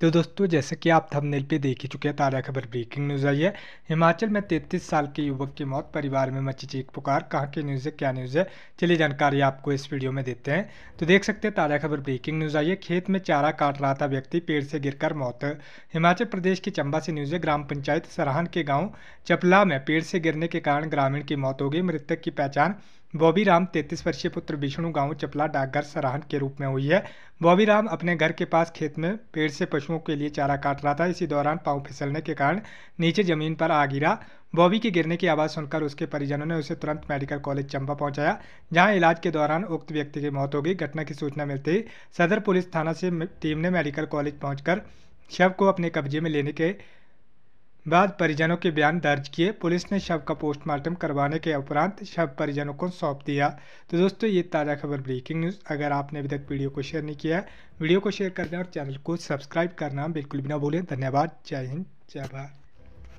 तो दोस्तों जैसे कि आप थंबनेल पे देख ही चुके हैं ताज़ा खबर ब्रेकिंग न्यूज़ आई है हिमाचल में 33 साल के युवक की मौत परिवार में मची चीख पुकार कहाँ की न्यूज़ है क्या न्यूज़ है चलिए जानकारी आपको इस वीडियो में देते हैं तो देख सकते हैं ताज़ा खबर ब्रेकिंग न्यूज़ आई है खेत में चारा काट रहा था व्यक्ति पेड़ से गिर मौत हिमाचल प्रदेश की चंबा से न्यूज़ है ग्राम पंचायत सराहन के गाँव चपला में पेड़ से गिरने के कारण ग्रामीण की मौत हो गई मृतक की पहचान बॉबी राम तैतीस वर्षीय पुत्र विष्णु गांव चपला डाकघर सराहन के रूप में हुई है बॉबी राम अपने घर के पास खेत में पेड़ से पशुओं के लिए चारा काट रहा था इसी दौरान पाँव फिसलने के कारण नीचे जमीन पर आ गिरा बॉबी के गिरने की आवाज़ सुनकर उसके परिजनों ने उसे तुरंत मेडिकल कॉलेज चंबा पहुंचाया जहां इलाज के दौरान उक्त व्यक्ति की मौत हो गई घटना की सूचना मिलते ही सदर पुलिस थाना से टीम ने मेडिकल कॉलेज पहुंचकर शव को अपने कब्जे में लेने के बाद परिजनों के बयान दर्ज किए पुलिस ने शव का पोस्टमार्टम करवाने के उपरांत शव परिजनों को सौंप दिया तो दोस्तों ये ताज़ा खबर ब्रेकिंग न्यूज़ अगर आपने अभी तक वीडियो को शेयर नहीं किया है वीडियो को शेयर कर दें और चैनल को सब्सक्राइब करना बिल्कुल भी ना भूलें धन्यवाद जय हिंद जय भारत